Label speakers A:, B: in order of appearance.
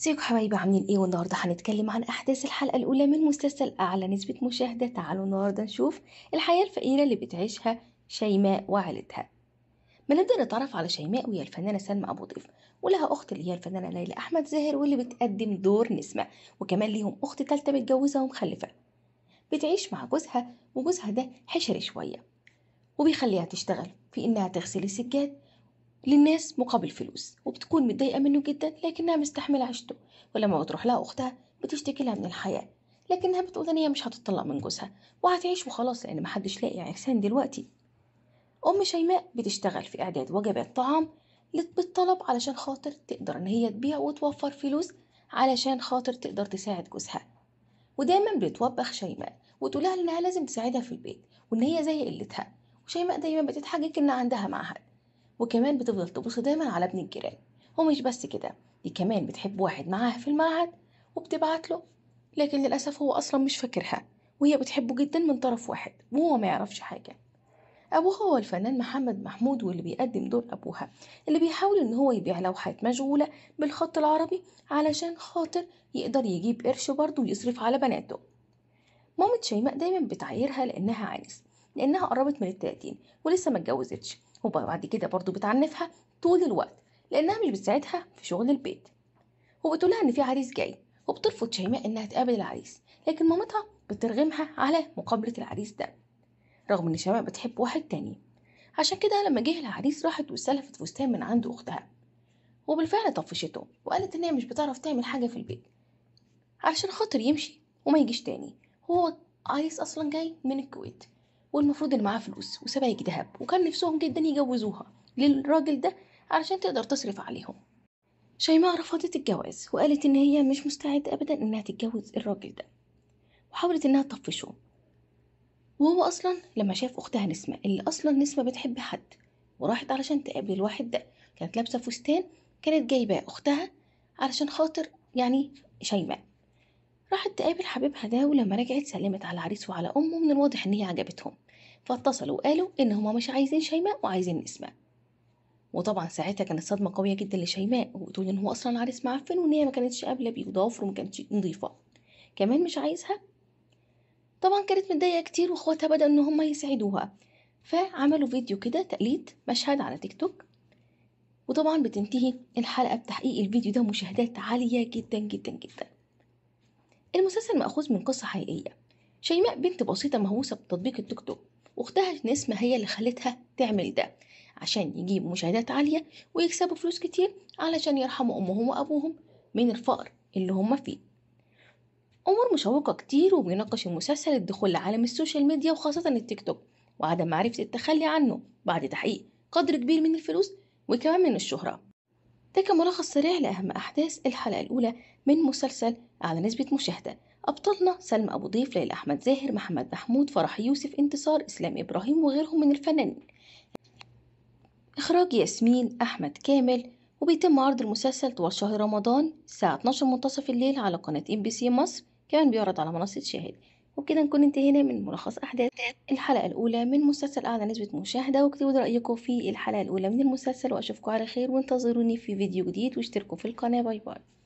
A: ازيكم حبايبي عاملين ايه والنهارده هنتكلم عن احداث الحلقه الاولى من مسلسل اعلى نسبه مشاهده تعالوا النهارده نشوف الحياه الفقيره اللي بتعيشها شيماء وعيلتها ما نبدا نتعرف على شيماء وهي الفنانه سلمى ابو ضيف ولها اخت اللي هي الفنانه ليلى احمد زاهر واللي بتقدم دور نسمه وكمان ليهم اخت تالته متجوزه ومخلفه بتعيش مع جوزها وجوزها ده حشري شويه وبيخليها تشتغل في انها تغسل السجاد للناس مقابل فلوس وبتكون متضايقة منه جدا لكنها مستحملة عيشته ولما بتروح لها أختها بتشتكي لها من الحياة لكنها بتقول إن هي مش هتطلق من جوزها وهتعيش وخلاص لأن محدش لاقي عرسان دلوقتي أم شيماء بتشتغل في إعداد وجبات طعام بالطلب علشان خاطر تقدر إن هي تبيع وتوفر فلوس علشان خاطر تقدر تساعد جوزها ودايما بتوبخ شيماء وتقولها إنها لازم تساعدها في البيت وإن هي زي قلتها وشيماء دايما بتتحجج إن عندها معهد وكمان بتفضل تبص دايما على ابن الجيران ومش بس كده دي كمان بتحب واحد معاها في المعهد وبتبعت له لكن للأسف هو أصلا مش فاكرها وهي بتحبه جدا من طرف واحد وهو ما يعرفش حاجة أبوها هو الفنان محمد محمود واللي بيقدم دور أبوها اللي بيحاول إن هو يبيع لوحات مشغولة بالخط العربي علشان خاطر يقدر يجيب قرش برضه ويصرف على بناته مامة شيماء دايما بتعايرها لأنها عانس لأنها قربت من التلاتين ولسه ما اتجوزتش وبعد كده برضو بتعنفها طول الوقت لأنها مش بتساعدها في شغل البيت وبتقولها إن في عريس جاي وبترفض شيماء إنها تقابل العريس لكن مامتها بترغمها على مقابلة العريس ده رغم إن شيماء بتحب واحد تاني عشان كده لما جه العريس راحت وسلفت فستان من عند أختها وبالفعل طفشته وقالت إن هي مش بتعرف تعمل حاجة في البيت علشان خاطر يمشي وما يجيش تاني هو عريس أصلا جاي من الكويت والمفروض اللي معاه فلوس وسبايك ذهب وكان نفسهم جدا يجوزوها للراجل ده علشان تقدر تصرف عليهم شيماء رفضت الجواز وقالت إن هي مش مستعدة أبدا إنها تتجوز الراجل ده وحاولت إنها تطفشه وهو أصلا لما شاف أختها نسمة اللي أصلا نسمة بتحب حد وراحت علشان تقابل الواحد ده كانت لابسة فستان كانت جايبة أختها علشان خاطر يعني شيماء راحت تقابل حبيبها ده ولما رجعت سلمت على العريس وعلى أمه من الواضح إن هي عجبتهم فاتصلوا وقالوا إن هما مش عايزين شيماء وعايزين أسماء وطبعا ساعتها كانت صدمة قوية جدا لشيماء وبتقول إن هو أصلا العريس معفن وإن هي ما كانتش قابلة بيه وضوافره ما كانتش نظيفة كمان مش عايزها طبعا كانت متضايقة كتير وإخواتها بدأوا إن هما يساعدوها فعملوا فيديو كده تقليد مشهد على تيك توك وطبعا بتنتهي الحلقة بتحقيق الفيديو ده مشاهدات عالية جدا جدا جدا المسلسل مأخوذ من قصة حقيقية شيماء بنت بسيطة مهووسة بتطبيق التيك توك وأختها نسمة هي اللي خلتها تعمل ده عشان يجيب مشاهدات عالية ويكسبوا فلوس كتير علشان يرحموا أمهم وأبوهم من الفقر اللي هما فيه أمور مشوقة كتير وبيناقش المسلسل الدخول لعالم السوشيال ميديا وخاصة التيك توك وعدم معرفة التخلي عنه بعد تحقيق قدر كبير من الفلوس وكمان من الشهرة ده كملخص سريع لأهم أحداث الحلقة الأولى من مسلسل أعلى نسبة مشاهدة أبطالنا سلمى أبو ضيف ليلى أحمد زاهر محمد محمود فرح يوسف انتصار إسلام إبراهيم وغيرهم من الفنانين إخراج ياسمين أحمد كامل وبيتم عرض المسلسل طوال شهر رمضان الساعة 12 منتصف الليل على قناة ام بي سي مصر كمان بيعرض على منصة شاهد وبكده نكون انتهينا من ملخص أحداث الحلقة الأولى من مسلسل أعلى نسبة مشاهدة واكتبوا رأيكم في الحلقة الأولى من المسلسل وأشوفكم على خير وانتظروني في فيديو جديد واشتركوا في القناة باي باي